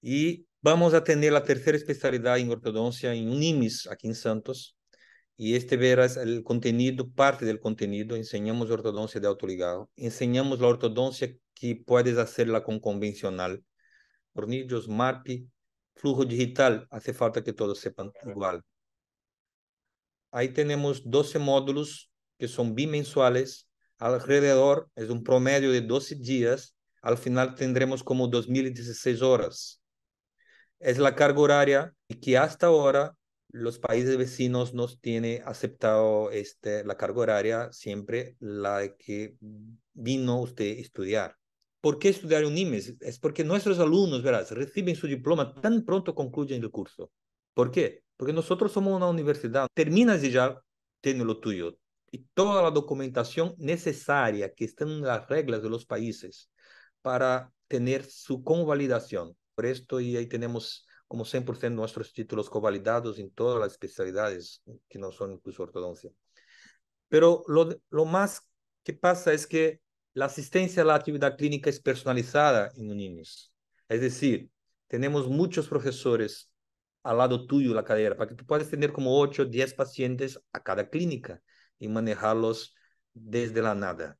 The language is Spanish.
Y vamos a tener la tercera especialidad en ortodoncia en UNIMIS, aquí en Santos. Y este verás el contenido, parte del contenido. Enseñamos ortodoncia de autoligado. Enseñamos la ortodoncia que puedes hacerla con convencional. Tornillos, marpi flujo digital. Hace falta que todos sepan igual. Ahí tenemos 12 módulos que son bimensuales. Alrededor es un promedio de 12 días. Al final tendremos como 2016 horas es la carga horaria y que hasta ahora los países vecinos nos tiene aceptado este, la carga horaria siempre la que vino usted a estudiar. ¿Por qué estudiar en IMES? Es porque nuestros alumnos, verás, reciben su diploma tan pronto concluyen el curso. ¿Por qué? Porque nosotros somos una universidad. Terminas y ya tienes lo tuyo. Y toda la documentación necesaria que están en las reglas de los países para tener su convalidación por esto y ahí tenemos como 100% nuestros títulos covalidados en todas las especialidades que no son incluso ortodoncia. Pero lo, más que pasa es que la asistencia a la actividad clínica es personalizada en niños. Es decir, tenemos muchos profesores al lado tuyo la carrera, para que tú puedas tener como 8 o 10 pacientes a cada clínica y manejarlos desde la nada.